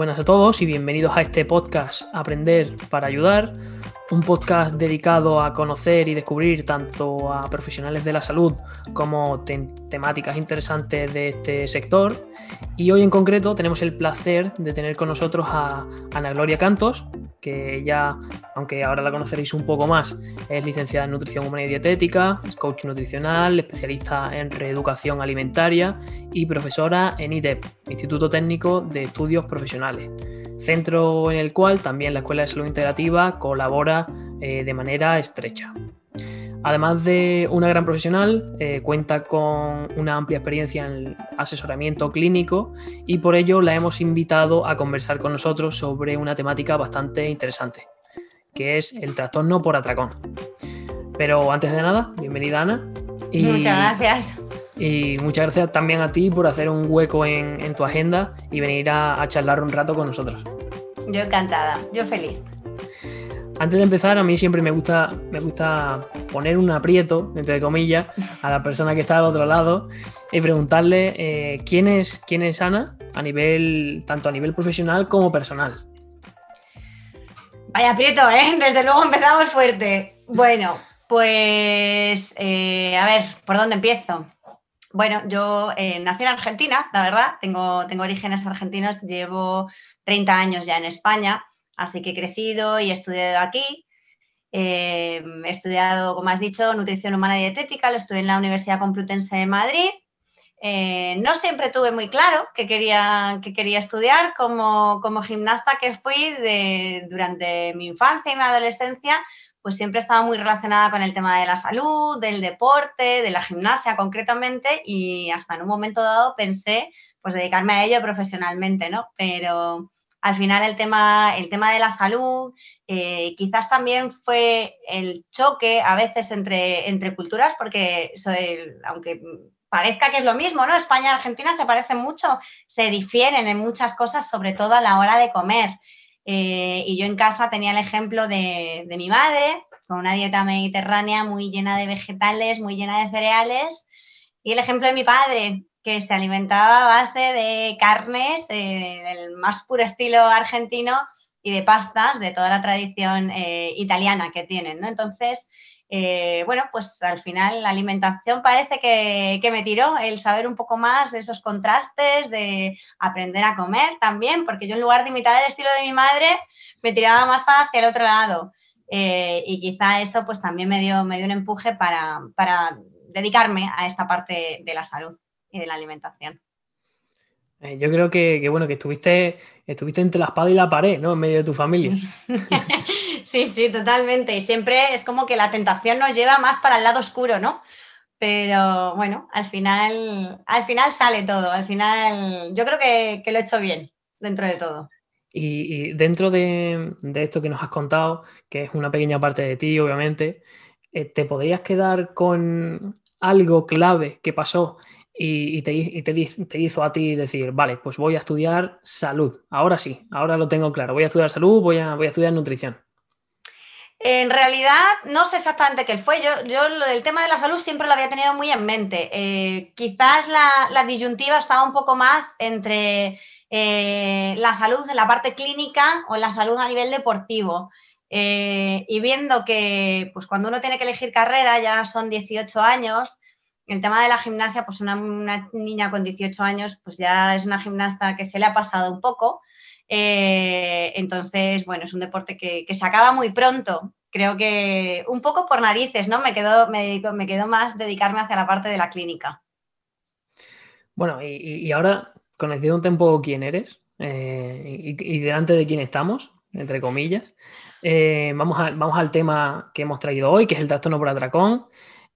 Buenas a todos y bienvenidos a este podcast Aprender para Ayudar, un podcast dedicado a conocer y descubrir tanto a profesionales de la salud como temáticas interesantes de este sector. Y hoy en concreto tenemos el placer de tener con nosotros a Ana Gloria Cantos, que ya, aunque ahora la conoceréis un poco más, es licenciada en nutrición humana y dietética, es coach nutricional, especialista en reeducación alimentaria y profesora en IDEP, Instituto Técnico de Estudios Profesionales, centro en el cual también la Escuela de Salud Integrativa colabora eh, de manera estrecha. Además de una gran profesional, eh, cuenta con una amplia experiencia en asesoramiento clínico y por ello la hemos invitado a conversar con nosotros sobre una temática bastante interesante, que es el trastorno por atracón. Pero antes de nada, bienvenida Ana. Y, muchas gracias. Y muchas gracias también a ti por hacer un hueco en, tu agenda y venir a charlar un rato con nosotros. Yo encantada, yo feliz antes de empezar, a mí siempre me gusta, me gusta poner un aprieto, entre comillas, a la persona que está al otro lado y preguntarle eh, ¿quién, es, quién es Ana a nivel, tanto a nivel profesional como personal. Vaya aprieto, ¿eh? Desde luego empezamos fuerte. Bueno, pues eh, a ver, ¿por dónde empiezo? Bueno, yo nací en Argentina, la verdad, tengo, tengo orígenes argentinos, llevo 30 años ya en España. Así que he crecido y he estudiado aquí. Eh, he estudiado, como has dicho, nutrición humana y dietética, lo estudié en la Universidad Complutense de Madrid. Eh, no siempre tuve muy claro que quería, quería estudiar como, como gimnasta que fui de, durante mi infancia y mi adolescencia, pues siempre estaba muy relacionada con el tema de la salud, del deporte, de la gimnasia concretamente y hasta en un momento dado pensé pues dedicarme a ello profesionalmente, ¿no? Pero al final el tema, el tema de la salud, eh, quizás también fue el choque a veces entre, entre culturas, porque soy, eh, aunque parezca que es lo mismo, ¿no? España y Argentina se parecen mucho, se difieren en muchas cosas, sobre todo a la hora de comer. Eh, y yo en casa tenía el ejemplo de, de mi madre, con una dieta mediterránea muy llena de vegetales, muy llena de cereales, y el ejemplo de mi padre, que se alimentaba a base de carnes eh, del más puro estilo argentino y de pastas de toda la tradición eh, italiana que tienen, ¿no? Entonces, eh, bueno, pues al final la alimentación parece que, me tiró el saber un poco más de esos contrastes, de aprender a comer también, porque yo en lugar de imitar el estilo de mi madre, me tiraba más hacia el otro lado. y quizá eso pues también me dio, me dio un empuje para dedicarme a esta parte de la salud y de la alimentación. Eh, yo creo que, bueno, que estuviste, estuviste entre la espada y la pared, ¿no? En medio de tu familia. sí, sí, totalmente. Y siempre es como que la tentación nos lleva más para el lado oscuro, ¿no? Pero bueno, al final, al final sale todo. Al final, yo creo que, lo he hecho bien dentro de todo. Y, dentro de, esto que nos has contado, que es una pequeña parte de ti, obviamente, eh, ¿te podrías quedar con algo clave que pasó y, te, hizo a ti decir, vale, pues voy a estudiar salud. Ahora sí, ahora lo tengo claro. Voy a estudiar salud, voy a, voy a estudiar nutrición. En realidad, no sé exactamente qué fue. Yo, yo el tema de la salud siempre lo había tenido muy en mente. Eh, quizás la, disyuntiva estaba un poco más entre eh, la salud en la parte clínica o la salud a nivel deportivo. Eh, y viendo que pues cuando uno tiene que elegir carrera, ya son 18 años, el tema de la gimnasia, pues una, niña con 18 años, pues ya es una gimnasta que se le ha pasado un poco. Eh, entonces, bueno, es un deporte que, se acaba muy pronto. Creo que un poco por narices, ¿no? Me quedo, me, quedo más dedicarme hacia la parte de la clínica. Bueno, y, ahora, conocido un tiempo quién eres eh, y, delante de quién estamos, entre comillas, eh, vamos, vamos, al tema que hemos traído hoy, que es el trastorno por atracón.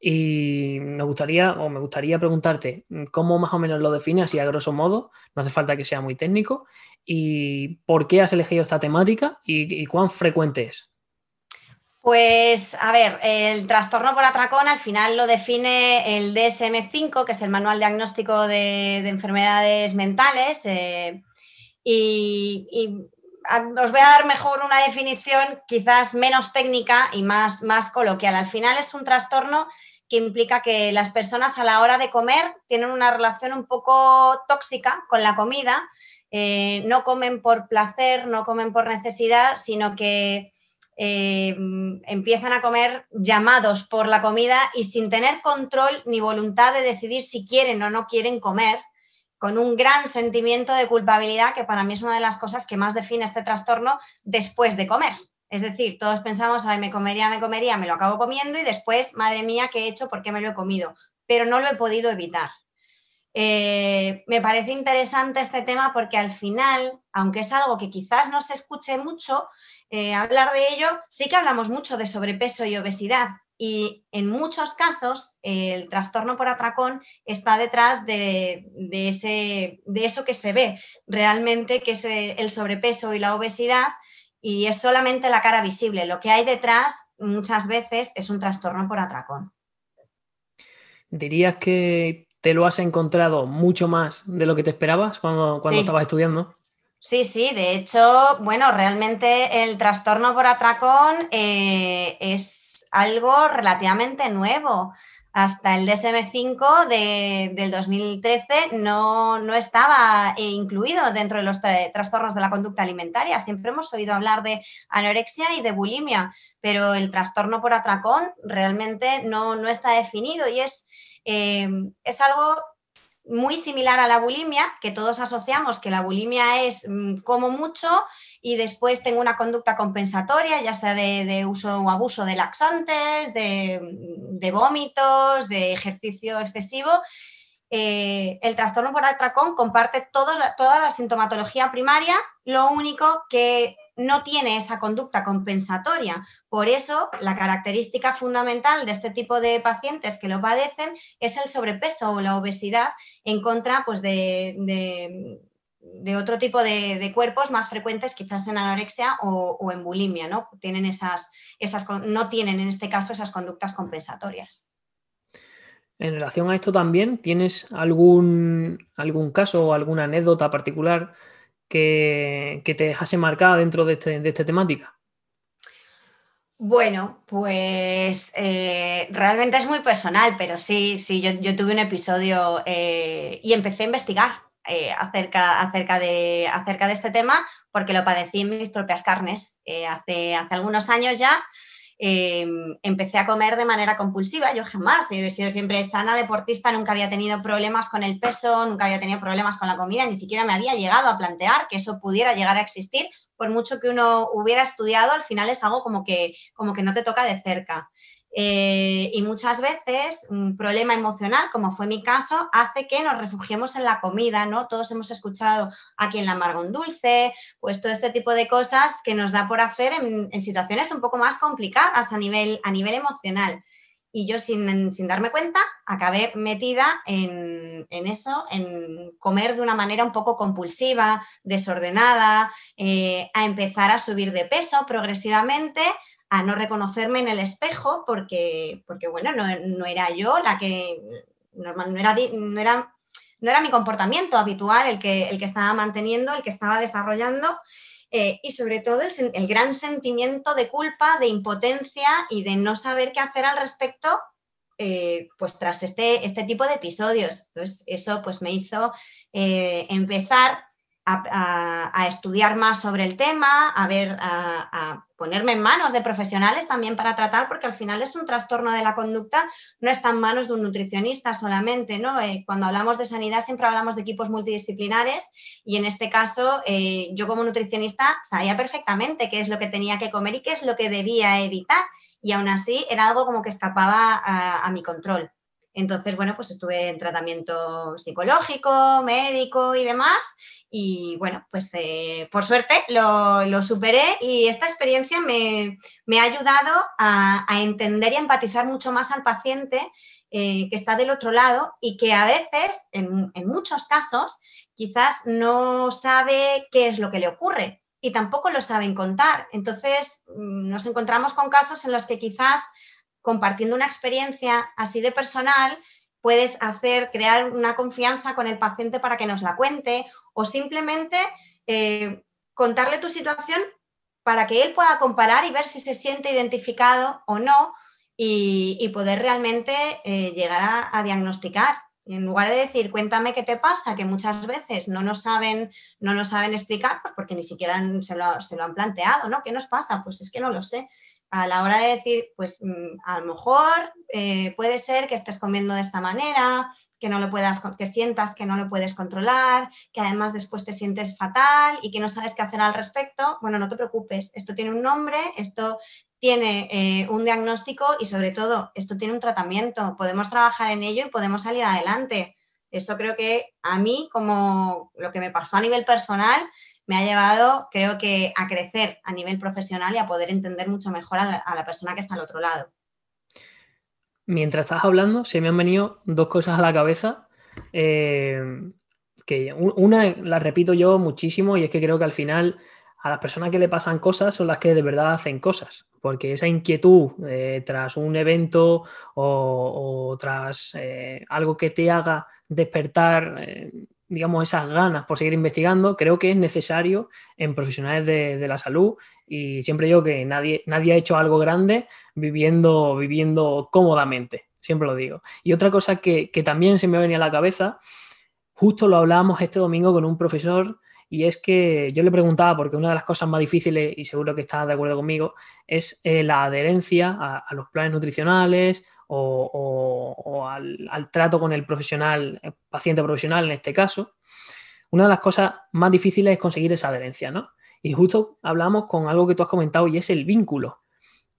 Y me gustaría, o me gustaría preguntarte, ¿cómo más o menos lo defines y a grosso modo? No hace falta que sea muy técnico. ¿Y por qué has elegido esta temática y, cuán frecuente es? Pues a ver, el trastorno por atracón al final lo define el DSM5, que es el Manual Diagnóstico de, Enfermedades Mentales. Eh, y, y os voy a dar mejor una definición quizás menos técnica y más, más coloquial. Al final es un trastorno que implica que las personas a la hora de comer tienen una relación un poco tóxica con la comida, eh, no comen por placer, no comen por necesidad, sino que eh, empiezan a comer llamados por la comida y sin tener control ni voluntad de decidir si quieren o no quieren comer, con un gran sentimiento de culpabilidad que para mí es una de las cosas que más define este trastorno después de comer. Es decir, todos pensamos, ay, me comería, me comería, me lo acabo comiendo y después, madre mía, ¿qué he hecho? ¿Por qué me lo he comido? Pero no lo he podido evitar. Eh, me parece interesante este tema porque al final, aunque es algo que quizás no se escuche mucho, eh, hablar de ello, sí que hablamos mucho de sobrepeso y obesidad. Y en muchos casos el trastorno por atracón está detrás de, eso que se ve realmente, que es eh, el sobrepeso y la obesidad, y es solamente la cara visible. Lo que hay detrás muchas veces es un trastorno por atracón. ¿Dirías que te lo has encontrado mucho más de lo que te esperabas cuando, cuando estabas estudiando? Sí, sí, de hecho, bueno, realmente el trastorno por atracón eh, es algo relativamente nuevo hasta el DSM5 de, del 2013 no, no, estaba eh, incluido dentro de los trastornos de la conducta alimentaria. Siempre hemos oído hablar de anorexia y de bulimia, pero el trastorno por atracón realmente no, está definido y es, eh, es algo muy similar a la bulimia, que todos asociamos que la bulimia es mm, como mucho y después tengo una conducta compensatoria, ya sea de, uso o abuso de laxantes, de, mm, vómitos, de ejercicio excesivo. Eh, el trastorno por atracón comparte toda la sintomatología primaria, lo único que no tiene esa conducta compensatoria. Por eso, la característica fundamental de este tipo de pacientes que lo padecen es el sobrepeso o la obesidad en contra pues, de, otro tipo de, cuerpos más frecuentes, quizás en anorexia o, en bulimia. ¿no? Tienen esas, no tienen en este caso esas conductas compensatorias. En relación a esto también, ¿tienes algún, algún caso o alguna anécdota particular? que, te dejase marcada dentro de, este, esta temática? Bueno, pues eh, realmente es muy personal, pero sí, sí, yo, tuve un episodio eh, y empecé a investigar eh, acerca, acerca, de, acerca de este tema porque lo padecí en mis propias carnes hace, hace algunos años ya. Em, empecé a comer de manera compulsiva. Yo jamás, he sido siempre sana deportista, nunca había tenido problemas con el peso, nunca había tenido problemas con la comida, ni siquiera me había llegado a plantear que eso pudiera llegar a existir, por mucho que uno hubiera estudiado, al final es algo como que no te toca de cerca. Eh, y muchas veces un problema emocional, como fue mi caso, hace que nos refugiemos en la comida, ¿no? Todos hemos escuchado aquí en la amargo dulce, pues todo este tipo de cosas que nos da por hacer en, situaciones un poco más complicadas a nivel, a nivel emocional. Y yo sin, darme cuenta acabé metida en, eso, en comer de una manera un poco compulsiva, desordenada, eh, a empezar a subir de peso progresivamente a no reconocerme en el espejo porque, porque bueno, no, no era yo la que, no era, no era, no era mi comportamiento habitual el que, el que estaba manteniendo, el que estaba desarrollando. Eh, y sobre todo el, gran sentimiento de culpa, de impotencia y de no saber qué hacer al respecto, eh, pues tras este, este tipo de episodios. Entonces, eso pues me hizo eh, empezar a, estudiar más sobre el tema, a ver, a, ponerme en manos de profesionales también para tratar, porque al final es un trastorno de la conducta, no está en manos de un nutricionista solamente, ¿no? Eh, cuando hablamos de sanidad siempre hablamos de equipos multidisciplinares y en este caso eh, yo como nutricionista sabía perfectamente qué es lo que tenía que comer y qué es lo que debía evitar y aún así era algo como que escapaba a mi control. Entonces, bueno, pues estuve en tratamiento psicológico, médico y demás, y bueno, pues eh, por suerte lo, superé y esta experiencia me, ha ayudado a, entender y empatizar mucho más al paciente eh, que está del otro lado y que a veces, en, en muchos casos, quizás no sabe qué es lo que le ocurre y tampoco lo saben contar. Entonces mm, nos encontramos con casos en los que quizás compartiendo una experiencia así de personal, puedes hacer, crear una confianza con el paciente para que nos la cuente o simplemente eh, contarle tu situación para que él pueda comparar y ver si se siente identificado o no y, poder realmente eh, llegar a, diagnosticar. En lugar de decir, cuéntame qué te pasa, que muchas veces no nos saben, no nos saben explicar, pues porque ni siquiera se lo, se lo han planteado, ¿no? ¿Qué nos pasa? Pues es que no lo sé a la hora de decir, pues mm, a lo mejor eh, puede ser que estés comiendo de esta manera, que no lo puedas, que sientas que no lo puedes controlar, que además después te sientes fatal y que no sabes qué hacer al respecto. Bueno, no te preocupes, esto tiene un nombre, esto tiene eh, un diagnóstico y sobre todo esto tiene un tratamiento. Podemos trabajar en ello y podemos salir adelante. Eso creo que a mí, como lo que me pasó a nivel personal, me ha llevado, creo que, a crecer a nivel profesional y a poder entender mucho mejor a la, persona que está al otro lado. Mientras estás hablando, se me han venido dos cosas a la cabeza. Eh, que una la repito yo muchísimo y es que creo que al final a las personas que le pasan cosas son las que de verdad hacen cosas, porque esa inquietud eh, tras un evento o, tras eh, algo que te haga despertar digamos, esas ganas por seguir investigando, creo que es necesario en profesionales de, la salud y siempre digo que nadie, nadie ha hecho algo grande viviendo, viviendo cómodamente, siempre lo digo. Y otra cosa que, también se me venía a la cabeza, justo lo hablábamos este domingo con un profesor y es que yo le preguntaba, porque una de las cosas más difíciles, y seguro que estás de acuerdo conmigo, es eh, la adherencia a, los planes nutricionales, o, al, trato con el profesional, eh, paciente profesional en este caso, una de las cosas más difíciles es conseguir esa adherencia, ¿no? Y justo hablamos con algo que tú has comentado y es el vínculo.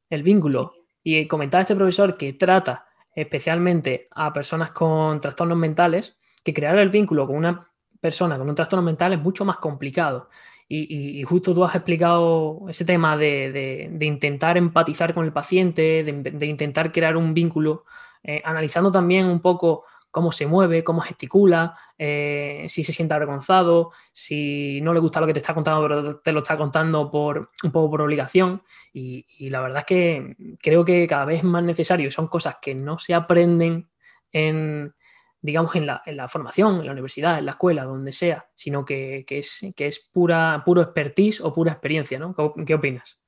El vínculo. Y comentaba este profesor que trata especialmente a personas con trastornos mentales, que crear el vínculo con una persona con un trastorno mental es mucho más complicado. Y, justo tú has explicado ese tema de, intentar empatizar con el paciente, de, intentar crear un vínculo, eh, analizando también un poco cómo se mueve, cómo gesticula, eh, si se siente avergonzado, si no le gusta lo que te está contando, pero te lo está contando por, un poco por obligación. Y, la verdad es que creo que cada vez es más necesario. Son cosas que no se aprenden en, digamos, en la, formación, en la universidad, en la escuela, donde sea, sino que, que es, pura, puro expertise o pura experiencia, ¿no? ¿Qué, opinas?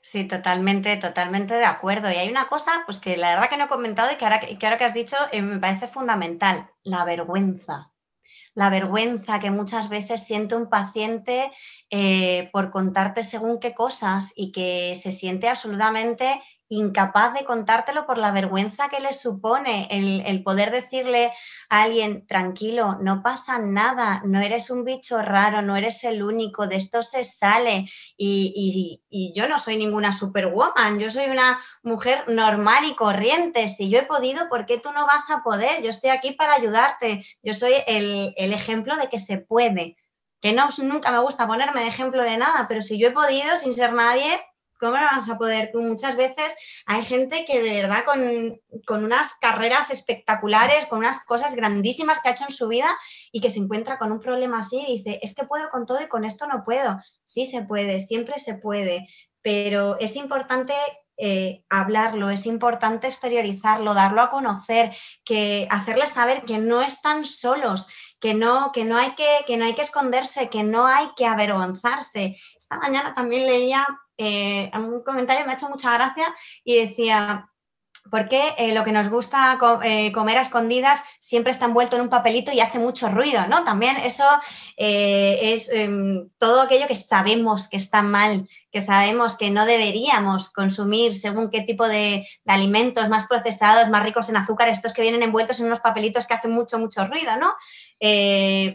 Sí, totalmente, totalmente de acuerdo. Y hay una cosa, pues que la verdad que no he comentado y que ahora que, has dicho eh, me parece fundamental, la vergüenza. La vergüenza que muchas veces siente un paciente eh, por contarte según qué cosas y que se siente absolutamente incapaz de contártelo por la vergüenza que le supone el, poder decirle a alguien, tranquilo, no pasa nada, no eres un bicho raro, no eres el único, de esto se sale y, yo no soy ninguna superwoman, yo soy una mujer normal y corriente, si yo he podido, ¿por qué tú no vas a poder? Yo estoy aquí para ayudarte, yo soy el, ejemplo de que se puede. Que no, nunca me gusta ponerme de ejemplo de nada, pero si yo he podido sin ser nadie, ¿cómo no vas a poder tú? Muchas veces hay gente que de verdad con, unas carreras espectaculares, con unas cosas grandísimas que ha hecho en su vida y que se encuentra con un problema así y dice, es que puedo con todo y con esto no puedo. Sí se puede, siempre se puede, pero es importante eh, hablarlo, es importante exteriorizarlo, darlo a conocer, que hacerles saber que no están solos, que no, que no, hay que, que no hay que esconderse, que no hay que avergonzarse, esta mañana también leía eh, un comentario, me ha hecho mucha gracia y decía, porque eh, lo que nos gusta eh, comer a escondidas siempre está envuelto en un papelito y hace mucho ruido, ¿no? También eso eh, es em, todo aquello que sabemos que está mal, que sabemos que no deberíamos consumir según qué tipo de, alimentos más procesados, más ricos en azúcar, estos que vienen envueltos en unos papelitos que hacen mucho, mucho ruido, ¿no?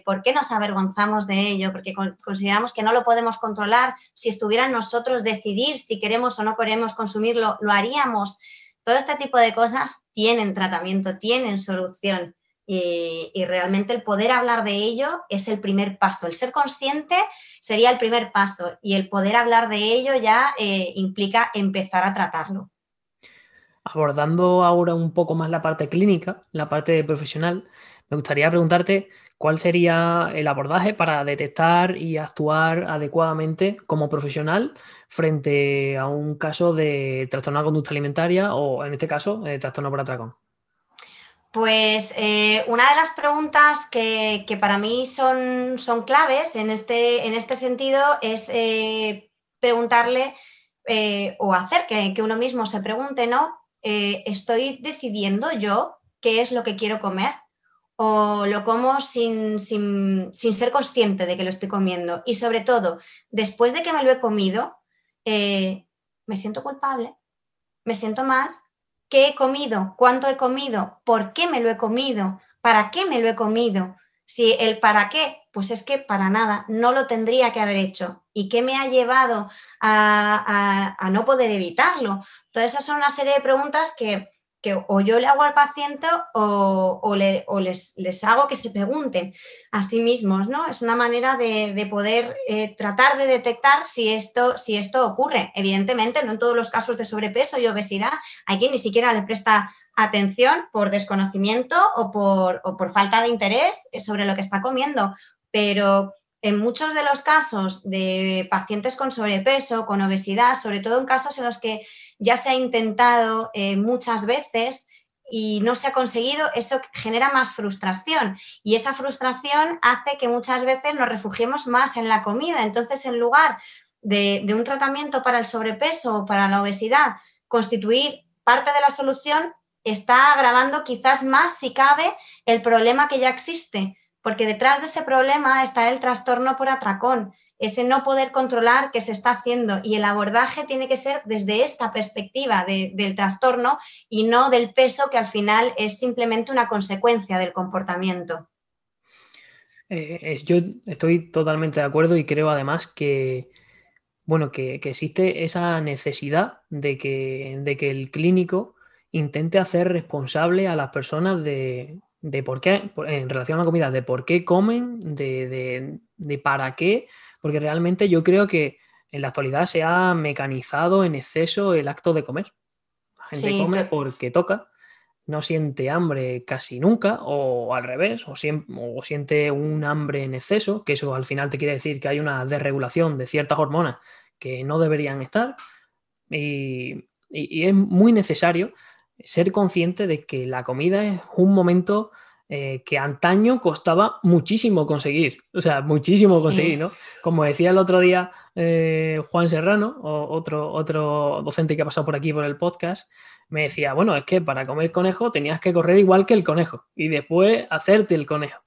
¿Por qué nos avergonzamos de ello? Porque consideramos que no lo podemos controlar. Si estuvieran nosotros decidir si queremos o no queremos consumirlo, lo haríamos. Todo este tipo de cosas tienen tratamiento, tienen solución y, realmente el poder hablar de ello es el primer paso. El ser consciente sería el primer paso y el poder hablar de ello ya eh, implica empezar a tratarlo. Abordando ahora un poco más la parte clínica, la parte profesional, me gustaría preguntarte cuál sería el abordaje para detectar y actuar adecuadamente como profesional frente a un caso de trastorno de conducta alimentaria o, en este caso, eh, trastorno por atracón. Pues eh, una de las preguntas que, para mí son, son claves en este, en este, sentido es eh, preguntarle o hacer que, uno mismo se pregunte, ¿no? ¿Estoy decidiendo yo qué es lo que quiero comer? o lo como sin, sin, sin, ser consciente de que lo estoy comiendo. Y sobre todo, después de que me lo he comido, eh, me siento culpable, me siento mal, qué he comido, cuánto he comido, por qué me lo he comido, para qué me lo he comido. Si el para qué, pues es que para nada, no lo tendría que haber hecho. ¿Y qué me ha llevado a, a no poder evitarlo? Todas esas son una serie de preguntas que que o yo le hago al paciente o, o, le, les, les, hago que se pregunten a sí mismos, ¿no? Es una manera de, de poder eh, tratar de detectar si esto, si esto ocurre. Evidentemente, no en todos los casos de sobrepeso y obesidad hay quien ni siquiera le presta atención por desconocimiento o por, o por falta de interés sobre lo que está comiendo, pero en muchos de los casos de pacientes con sobrepeso, con obesidad, sobre todo en casos en los que ya se ha intentado eh, muchas veces y no se ha conseguido, eso genera más frustración y esa frustración hace que muchas veces nos refugiemos más en la comida. Entonces, en lugar de un tratamiento para el sobrepeso o para la obesidad, constituir parte de la solución está agravando quizás más, si cabe, el problema que ya existe porque detrás de ese problema está el trastorno por atracón, ese no poder controlar que se está haciendo y el abordaje tiene que ser desde esta perspectiva del trastorno y no del peso que al final es simplemente una consecuencia del comportamiento. Eh, eh, yo estoy totalmente de acuerdo y creo además que, bueno, que existe esa necesidad de que, de que el clínico intente hacer responsable a las personas de, de por qué, en relación a la comida, de por qué comen, de, para qué, porque realmente yo creo que en la actualidad se ha mecanizado en exceso el acto de comer. La gente come porque toca, no siente hambre casi nunca, o al revés, o, siente un hambre en exceso, que eso al final te quiere decir que hay una desregulación de ciertas hormonas que no deberían estar, y es muy necesario ser consciente de que la comida es un momento eh, que antaño costaba muchísimo conseguir, o sea, muchísimo conseguir, ¿no? Como decía el otro día eh, Juan Serrano, otro, otro docente que ha pasado por aquí por el podcast, me decía, bueno, es que para comer conejo tenías que correr igual que el conejo y después hacerte el conejo.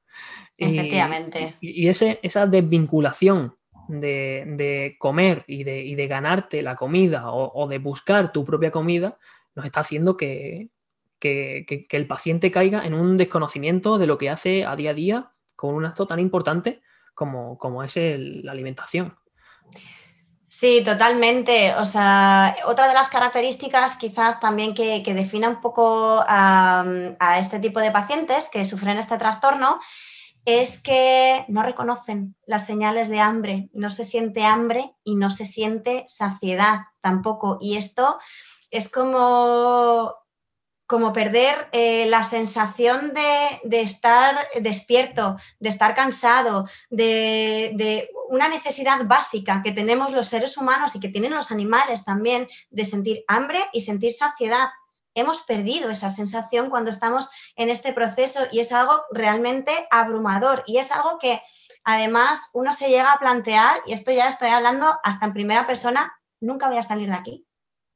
Efectivamente. Y, ese, esa desvinculación de, de comer y de, ganarte la comida o, o de buscar tu propia comida nos está haciendo que, que, el paciente caiga en un desconocimiento de lo que hace a día a día con un acto tan importante como, es la alimentación. Sí, totalmente. O sea, otra de las características quizás también que, defina un poco a este tipo de pacientes que sufren este trastorno es que no reconocen las señales de hambre, no se siente hambre y no se siente saciedad tampoco. Y esto es como como perder eh, la sensación de, estar despierto, de estar cansado, de, de, una necesidad básica que tenemos los seres humanos y que tienen los animales también, de sentir hambre y sentir saciedad. Hemos perdido esa sensación cuando estamos en este proceso y es algo realmente abrumador y es algo que además uno se llega a plantear, y esto ya estoy hablando hasta en primera persona, nunca voy a salir de aquí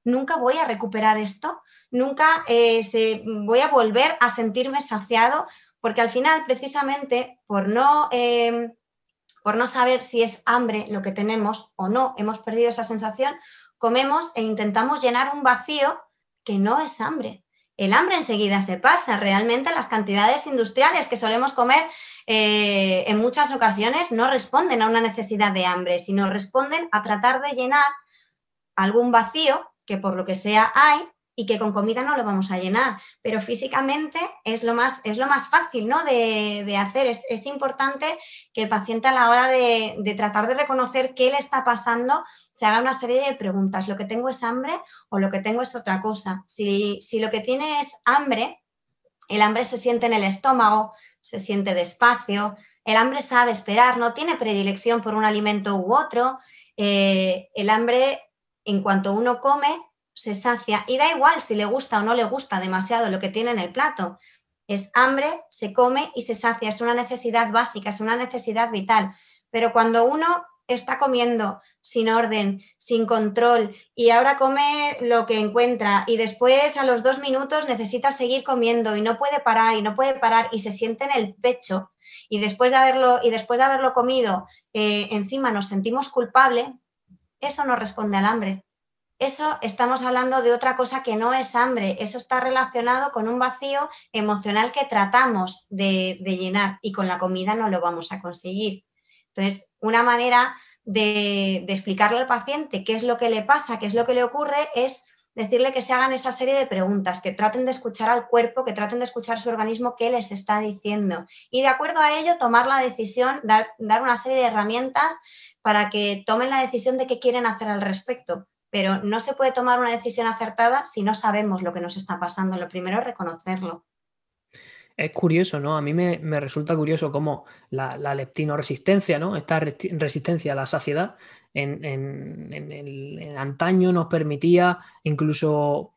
nunca voy a recuperar esto, nunca eh, se, voy a volver a sentirme saciado, porque al final, precisamente, por no, em, por no saber si es hambre lo que tenemos o no, hemos perdido esa sensación, comemos e intentamos llenar un vacío que no es hambre. El hambre enseguida se pasa, realmente las cantidades industriales que solemos comer eh, en muchas ocasiones no responden a una necesidad de hambre, sino responden a tratar de llenar algún vacío que por lo que sea hay y que con comida no lo vamos a llenar. Pero físicamente es lo más, es lo más fácil ¿no? de, hacer. Es, importante que el paciente a la hora de, tratar de reconocer qué le está pasando se haga una serie de preguntas. ¿Lo que tengo es hambre o lo que tengo es otra cosa? Si, lo que tiene es hambre, el hambre se siente en el estómago, se siente despacio, el hambre sabe esperar, no tiene predilección por un alimento u otro. Eh, el hambre en cuanto uno come, se sacia y da igual si le gusta o no le gusta demasiado lo que tiene en el plato. Es hambre, se come y se sacia, es una necesidad básica, es una necesidad vital. Pero cuando uno está comiendo sin orden, sin control, y ahora come lo que encuentra y después a los dos minutos necesita seguir comiendo y no puede parar y no puede parar y se siente en el pecho y después de haberlo, y después de haberlo comido, eh, encima nos sentimos culpables, eso no responde al hambre. Eso estamos hablando de otra cosa que no es hambre, eso está relacionado con un vacío emocional que tratamos de, llenar y con la comida no lo vamos a conseguir. Entonces, una manera de, explicarle al paciente qué es lo que le pasa, qué es lo que le ocurre, es decirle que se hagan esa serie de preguntas, que traten de escuchar al cuerpo, que traten de escuchar su organismo, qué les está diciendo. Y de acuerdo a ello, tomar la decisión, dar, dar una serie de herramientas para que tomen la decisión de qué quieren hacer al respecto. Pero no se puede tomar una decisión acertada si no sabemos lo que nos está pasando. Lo primero es reconocerlo. Es curioso, ¿no? A mí me, resulta curioso cómo la, leptinoresistencia, ¿no? Esta resistencia a la saciedad en, el, antaño nos permitía incluso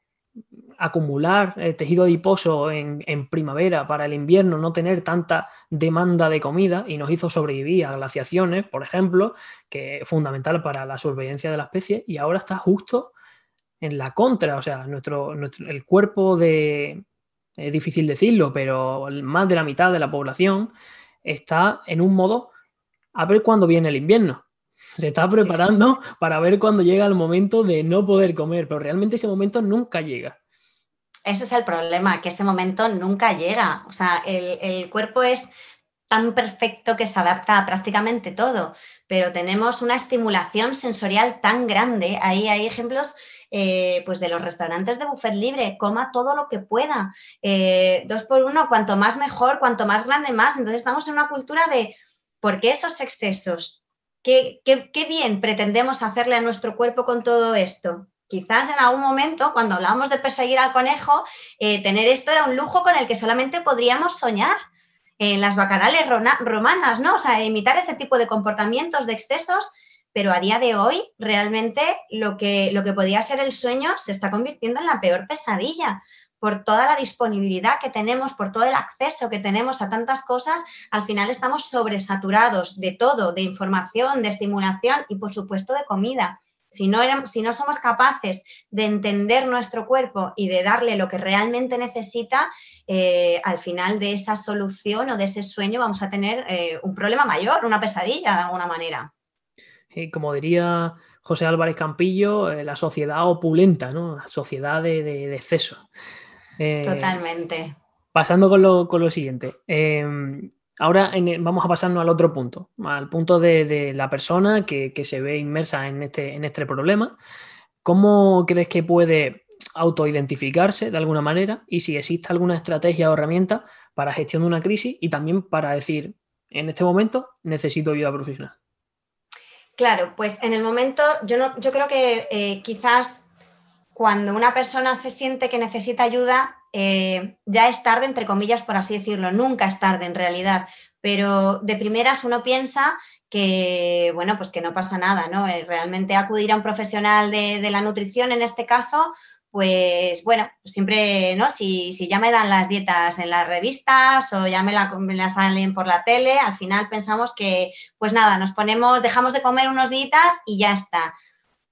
acumular eh, tejido adiposo en, primavera para el invierno, no tener tanta demanda de comida y nos hizo sobrevivir a glaciaciones, por ejemplo, que es fundamental para la supervivencia de la especie y ahora está justo en la contra, o sea, nuestro, el cuerpo de, es difícil decirlo, pero más de la mitad de la población está en un modo a ver cuándo viene el invierno. Se está preparando para ver cuándo llega el momento de no poder comer, pero realmente ese momento nunca llega. Ese es el problema, que ese momento nunca llega. O sea, el, cuerpo es tan perfecto que se adapta a prácticamente todo, pero tenemos una estimulación sensorial tan grande. Ahí hay ejemplos eh, pues de los restaurantes de buffet libre, coma todo lo que pueda, eh, dos por uno, cuanto más mejor, cuanto más grande más. Entonces estamos en una cultura de por qué esos excesos, qué bien pretendemos hacerle a nuestro cuerpo con todo esto quizás en algún momento, cuando hablábamos de perseguir al conejo, eh, tener esto era un lujo con el que solamente podríamos soñar. en las bacanales romanas, ¿no? O sea, imitar ese tipo de comportamientos, de excesos, pero a día de hoy realmente lo que, lo que podía ser el sueño se está convirtiendo en la peor pesadilla por toda la disponibilidad que tenemos, por todo el acceso que tenemos a tantas cosas, al final estamos sobresaturados de todo, de información, de estimulación y por supuesto de comida. Si no, si no somos capaces de entender nuestro cuerpo y de darle lo que realmente necesita, eh, al final de esa solución o de ese sueño vamos a tener eh, un problema mayor, una pesadilla de alguna manera. Y como diría José Álvarez Campillo, eh, la sociedad opulenta, ¿no? La sociedad de, de, exceso. Totalmente. Pasando con lo, con lo siguiente. Em, Ahora e, vamos a pasarnos al otro punto, al punto de, la persona que, se ve inmersa en este, en este problema. ¿Cómo crees que puede autoidentificarse de alguna manera y si existe alguna estrategia o herramienta para gestión de una crisis y también para decir, en este momento necesito ayuda profesional? Claro, pues en el momento yo, no, yo creo que eh, quizás cuando una persona se siente que necesita ayuda, eh, ya es tarde, entre comillas, por así decirlo, nunca es tarde en realidad, pero de primeras uno piensa que, bueno, pues que no pasa nada, ¿no? Eh, realmente acudir a un profesional de, la nutrición en este caso, pues bueno, siempre, ¿no? Si, ya me dan las dietas en las revistas o ya me, la, me las salen por la tele, al final pensamos que, pues nada, nos ponemos, dejamos de comer unos dietas y ya está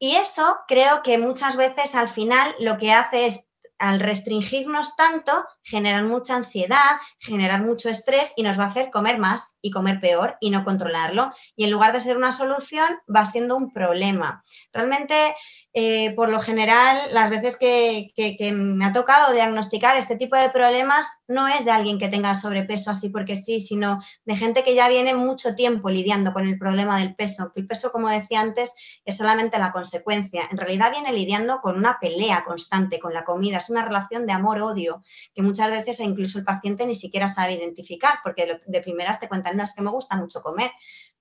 y eso creo que muchas veces al final lo que hace es, al restringirnos tanto, generan mucha ansiedad, generar mucho estrés y nos va a hacer comer más y comer peor y no controlarlo. Y en lugar de ser una solución, va siendo un problema. Realmente, eh, por lo general, las veces que, me ha tocado diagnosticar este tipo de problemas, no es de alguien que tenga sobrepeso así porque sí, sino de gente que ya viene mucho tiempo lidiando con el problema del peso. el peso, como decía antes, es solamente la consecuencia. En realidad viene lidiando con una pelea constante con la comida. Es una relación de amor-odio que muchas veces e incluso el paciente ni siquiera sabe identificar, porque de primeras te cuentan, no, es que me gusta mucho comer,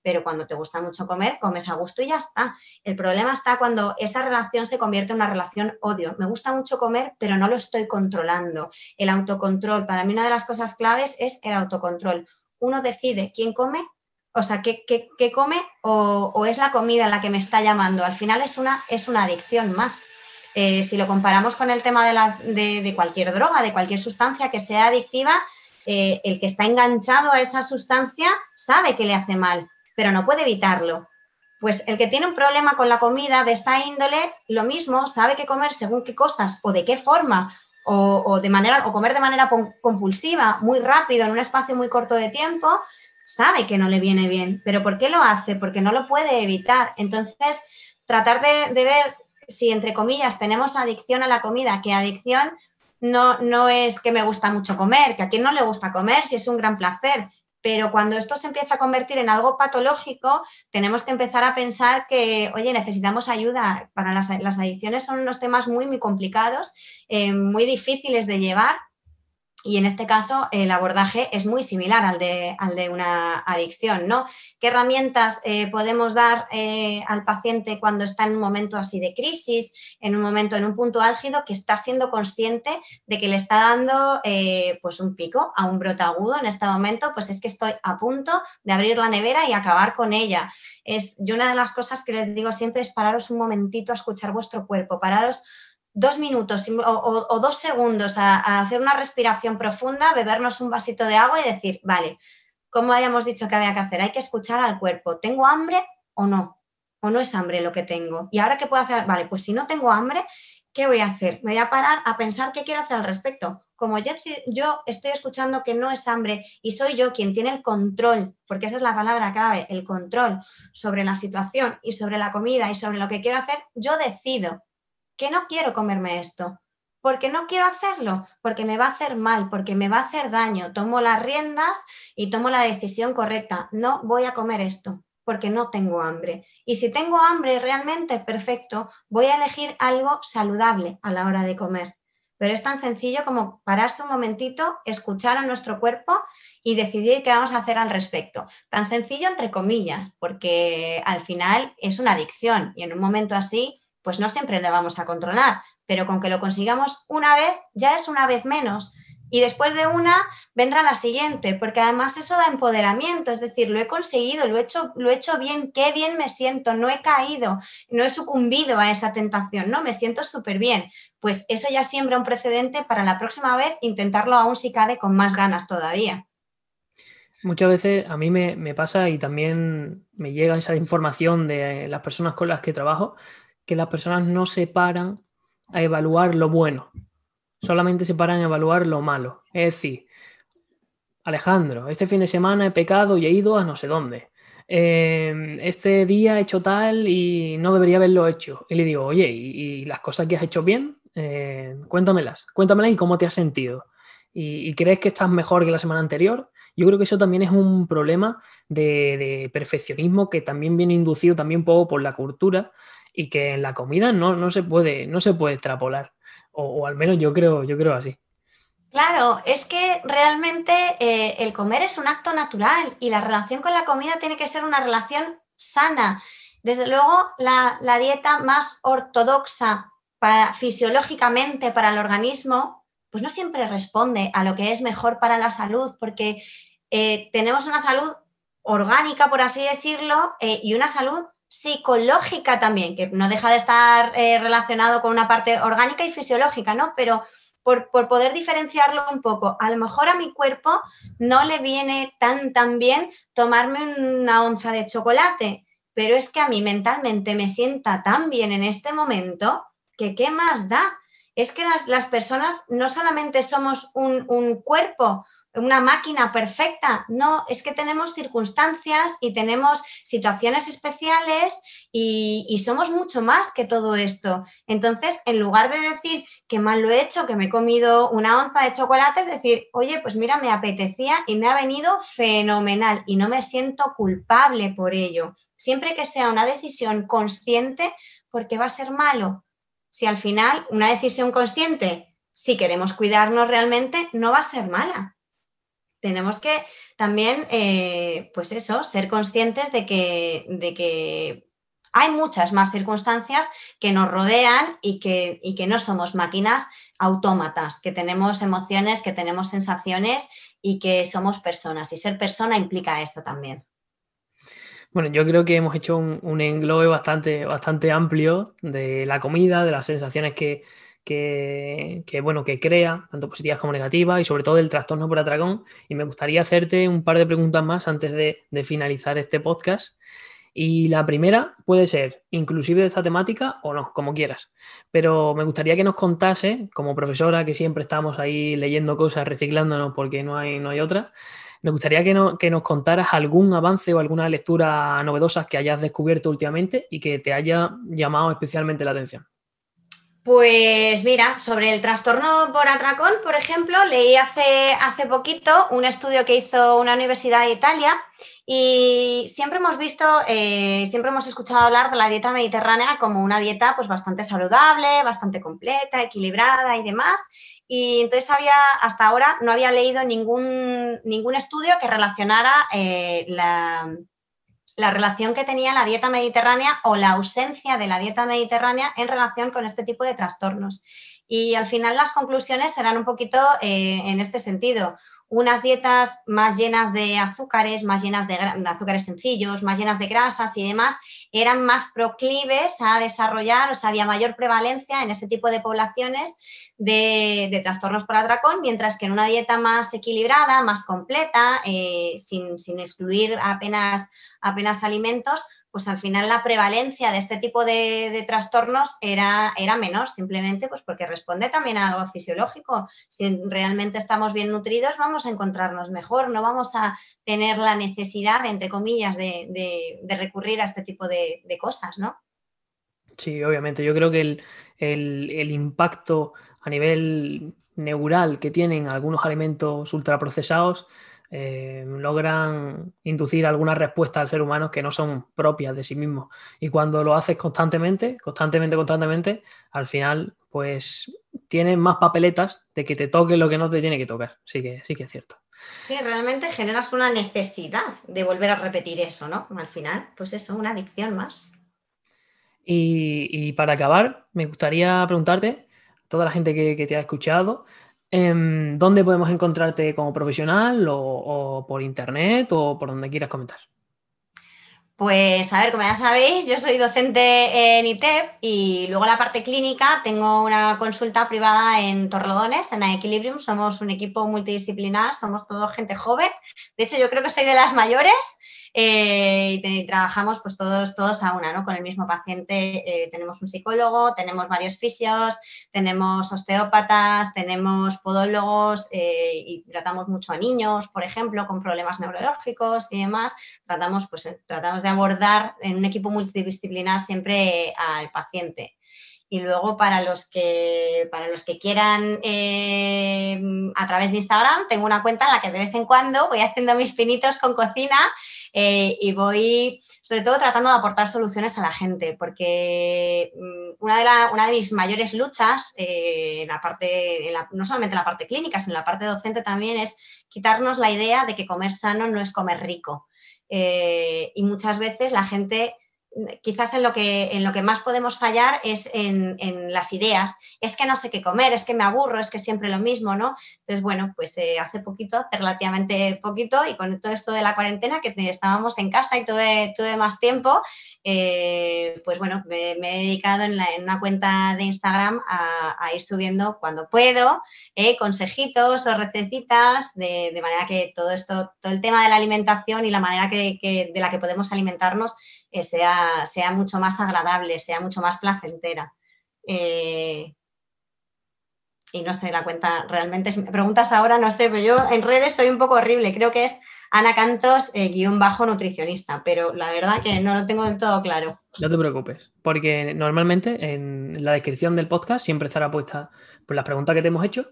pero cuando te gusta mucho comer, comes a gusto y ya está. El problema está cuando esa relación se convierte en una relación odio. Me gusta mucho comer, pero no lo estoy controlando. El autocontrol, para mí una de las cosas claves es el autocontrol. Uno decide quién come o sea, ¿qué, qué, come o, es la comida la que me está llamando? Al final es una, es una adicción más. Eh, si lo comparamos con el tema de, de, cualquier droga, de cualquier sustancia que sea adictiva, eh, el que está enganchado a esa sustancia sabe que le hace mal, pero no puede evitarlo. Pues el que tiene un problema con la comida de esta índole, lo mismo, sabe que comer según qué cosas o de qué forma, o, de manera, o comer de manera compulsiva, muy rápido, en un espacio muy corto de tiempo, sabe que no le viene bien. Pero ¿por qué lo hace? Porque no lo puede evitar. Entonces, tratar de ver si entre comillas tenemos adicción a la comida, que adicción no, no es que me gusta mucho comer, que a quien no le gusta comer, si es un gran placer, pero cuando esto se empieza a convertir en algo patológico, tenemos que empezar a pensar que, oye, necesitamos ayuda. Para las, adicciones son unos temas muy, muy complicados, eh, muy difíciles de llevar y en este caso, el abordaje es muy similar al de, al de una adicción, ¿no? ¿Qué herramientas eh, podemos dar eh, al paciente cuando está en un momento así de crisis, en un momento, en un punto álgido, que está siendo consciente de que le está dando eh, pues un pico a un brote agudo en este momento? Pues es que estoy a punto de abrir la nevera y acabar con ella. Es, yo una de las cosas que les digo siempre es pararos un momentito a escuchar vuestro cuerpo, pararos dos minutos o, dos segundos a, hacer una respiración profunda, bebernos un vasito de agua y decir, vale, como habíamos dicho que había que hacer? Hay que escuchar al cuerpo, ¿tengo hambre o no? ¿O no es hambre lo que tengo? ¿Y ahora qué puedo hacer? Vale, pues si no tengo hambre, ¿qué voy a hacer? Me voy a parar a pensar qué quiero hacer al respecto. Como yo estoy escuchando que no es hambre y soy yo quien tiene el control, porque esa es la palabra clave, el control sobre la situación y sobre la comida y sobre lo que quiero hacer, yo decido no quiero comerme esto, porque no quiero hacerlo, porque me va a hacer mal, porque me va a hacer daño. Tomo las riendas y tomo la decisión correcta. No voy a comer esto porque no tengo hambre. Y si tengo hambre realmente, perfecto, voy a elegir algo saludable a la hora de comer. Pero es tan sencillo como pararse un momentito, escuchar a nuestro cuerpo y decidir qué vamos a hacer al respecto. Tan sencillo entre comillas, porque al final es una adicción y en un momento así pues no siempre le vamos a controlar, pero con que lo consigamos una vez, ya es una vez menos. Y después de una vendrá la siguiente, porque además eso da empoderamiento, es decir, lo he conseguido, lo he hecho, lo he hecho bien, qué bien me siento, no he caído, no he sucumbido a esa tentación, no, me siento súper bien. Pues eso ya siembra un precedente para la próxima vez intentarlo aún si cabe con más ganas todavía. Muchas veces a mí me, me, pasa y también me llega esa información de las personas con las que trabajo, que las personas no se paran a evaluar lo bueno, solamente se paran a evaluar lo malo. Es decir, Alejandro, este fin de semana he pecado y he ido a no sé dónde. Em, este día he hecho tal y no debería haberlo hecho. Y le digo, oye, ¿y, las cosas que has hecho bien? Eh, cuéntamelas, cuéntamelas y cómo te has sentido. ¿Y, crees que estás mejor que la semana anterior? Yo creo que eso también es un problema de, de perfeccionismo que también viene inducido también un poco por la cultura y que en la comida no, se puede, no se puede extrapolar. O, al menos yo creo, yo creo así. Claro, es que realmente eh, el comer es un acto natural y la relación con la comida tiene que ser una relación sana. Desde luego, la, dieta más ortodoxa fisiológicamente para el organismo, pues no siempre responde a lo que es mejor para la salud, porque eh, tenemos una salud orgánica, por así decirlo, eh, y una salud psicológica también, que no deja de estar eh, relacionado con una parte orgánica y fisiológica, ¿no? Pero por, poder diferenciarlo un poco, a lo mejor a mi cuerpo no le viene tan, tan bien tomarme una onza de chocolate, pero es que a mí mentalmente me sienta tan bien en este momento que qué más da. Es que las, personas no solamente somos un, un cuerpo, una máquina perfecta. No, es que tenemos circunstancias y tenemos situaciones especiales y, somos mucho más que todo esto. Entonces, en lugar de decir que mal lo he hecho, que me he comido una onza de chocolate, es decir, oye, pues mira, me apetecía y me ha venido fenomenal y no me siento culpable por ello. Siempre que sea una decisión consciente, porque va a ser malo. Si al final una decisión consciente, si queremos cuidarnos realmente, no va a ser mala tenemos que también, eh, pues eso, ser conscientes de que, de que hay muchas más circunstancias que nos rodean y que, que no somos máquinas autómatas, que tenemos emociones, que tenemos sensaciones y que somos personas. Y ser persona implica eso también. Bueno, yo creo que hemos hecho un, un englobe bastante, bastante amplio de la comida, de las sensaciones que, que, bueno, que crea, tanto positivas como negativas, y sobre todo el trastorno por atracón. Y me gustaría hacerte un par de preguntas más antes de, finalizar este podcast. Y la primera puede ser inclusive de esta temática o no, como quieras. Pero me gustaría que nos contase, como profesora, que siempre estamos ahí leyendo cosas, reciclándonos porque no hay, no hay otra, me gustaría que, no, que nos contaras algún avance o alguna lectura novedosa que hayas descubierto últimamente y que te haya llamado especialmente la atención. Pues mira, sobre el trastorno por atracón, por ejemplo, leí hace, hace poquito un estudio que hizo una universidad de Italia y siempre hemos visto, eh, siempre hemos escuchado hablar de la dieta mediterránea como una dieta pues bastante saludable, bastante completa, equilibrada y demás. Y entonces había, hasta ahora no había leído ningún, ningún estudio que relacionara eh, la la relación que tenía la dieta mediterránea o la ausencia de la dieta mediterránea en relación con este tipo de trastornos. Y al final las conclusiones serán un poquito eh, en este sentido. Unas dietas más llenas de azúcares, más llenas de, de, azúcares sencillos, más llenas de grasas y demás, eran más proclives a desarrollar, o sea, había mayor prevalencia en ese tipo de poblaciones de, trastornos por atracón, mientras que en una dieta más equilibrada, más completa, eh, sin, excluir apenas, apenas alimentos, pues al final la prevalencia de este tipo de, trastornos era, era, menor, simplemente pues porque responde también a algo fisiológico. Si realmente estamos bien nutridos, vamos a encontrarnos mejor, no vamos a tener la necesidad, entre comillas, de, recurrir a este tipo de, cosas, ¿no? Sí, obviamente. Yo creo que el impacto a nivel neural que tienen algunos alimentos ultraprocesados eh, logran inducir algunas respuestas al ser humano que no son propias de sí mismo. Y cuando lo haces constantemente, constantemente, constantemente, al final, pues tienes más papeletas de que te toque lo que no te tiene que tocar. Sí que, sí que es cierto. Sí, realmente generas una necesidad de volver a repetir eso, ¿no? Al final, pues eso, una adicción más. Y, y para acabar, me gustaría preguntarte toda la gente que, te ha escuchado, em, ¿dónde podemos encontrarte como profesional o, por internet o por donde quieras comentar? Pues a ver, como ya sabéis, yo soy docente en ITEP y luego la parte clínica tengo una consulta privada en Torlodones, en Equilibrium. Somos un equipo multidisciplinar, somos todo gente joven. De hecho, yo creo que soy de las mayores eh, y trabajamos pues todos, todos a una, ¿no? Con el mismo paciente eh, tenemos un psicólogo, tenemos varios fisios, tenemos osteópatas, tenemos podólogos eh, y tratamos mucho a niños, por ejemplo, con problemas neurológicos y demás. Tratamos, pues, tratamos de abordar en un equipo multidisciplinar siempre al paciente. Y luego para los que, para los que quieran eh, a través de Instagram, tengo una cuenta en la que de vez en cuando voy haciendo mis pinitos con cocina eh, y voy sobre todo tratando de aportar soluciones a la gente, porque mm, una de, una de mis mayores luchas, eh, en la parte, no solamente en la parte clínica, sino en la parte docente también, es quitarnos la idea de que comer sano no es comer rico. y muchas veces la gente quizás en lo que, en lo que más podemos fallar es en, en las ideas es que no sé qué comer, es que me aburro, es que siempre lo mismo, ¿no? Entonces, bueno, pues eh, hace poquito, hace relativamente poquito, y con todo esto de la cuarentena, que estábamos en casa y tuve, tuve más tiempo, eh, pues bueno, me, he dedicado en, una cuenta de Instagram a, ir subiendo cuando puedo eh, consejitos o recetitas, de, manera que todo esto, todo el tema de la alimentación y la manera de la que podemos alimentarnos sea, sea mucho más agradable, sea mucho más placentera y no sé la cuenta realmente. Si me preguntas ahora, no sé, pero yo en redes soy un poco horrible. Creo que es Ana Cantos, eh, bajo nutricionista, pero la verdad que no lo tengo del todo claro. No te preocupes, porque normalmente en la descripción del podcast siempre estará puesta pues, las preguntas que te hemos hecho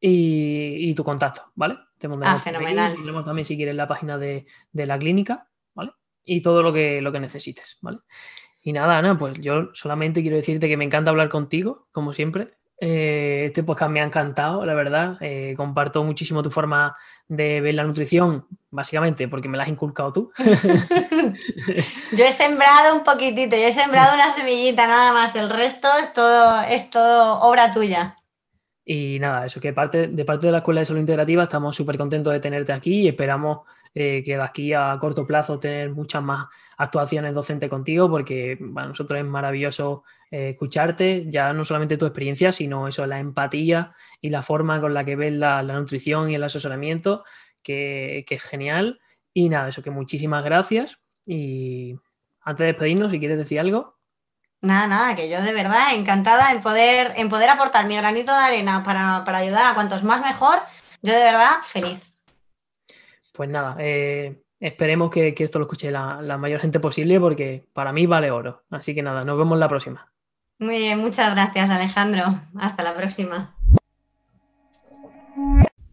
y, tu contacto, ¿vale? Te ah, fenomenal. también, si quieres, la página de, la clínica, ¿vale? Y todo lo que, lo que necesites, ¿vale? Y nada, Ana, pues yo solamente quiero decirte que me encanta hablar contigo, como siempre. Eh, este podcast me ha encantado, la verdad. Eh, comparto muchísimo tu forma de ver la nutrición, básicamente porque me la has inculcado tú. yo he sembrado un poquitito, yo he sembrado una semillita nada más. El resto es todo, es todo obra tuya. Y nada, eso que parte, de parte de la Escuela de Salud Integrativa estamos súper contentos de tenerte aquí y esperamos eh, que aquí a corto plazo tener muchas más actuaciones docentes contigo, porque para nosotros es maravilloso eh, escucharte, ya no solamente tu experiencia, sino eso, la empatía y la forma con la que ves la, nutrición y el asesoramiento, que, es genial. Y nada, eso que muchísimas gracias. Y antes de despedirnos, si quieres decir algo. Nada, nada, que yo de verdad encantada en poder, en poder aportar mi granito de arena para ayudar a cuantos más mejor. Yo de verdad feliz pues nada, eh, esperemos que, esto lo escuche la, la mayor gente posible porque para mí vale oro. Así que nada, nos vemos la próxima. Muy bien, muchas gracias Alejandro. Hasta la próxima.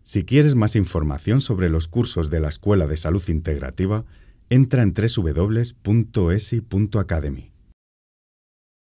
Si quieres más información sobre los cursos de la Escuela de Salud Integrativa, entra en www.esi.academy.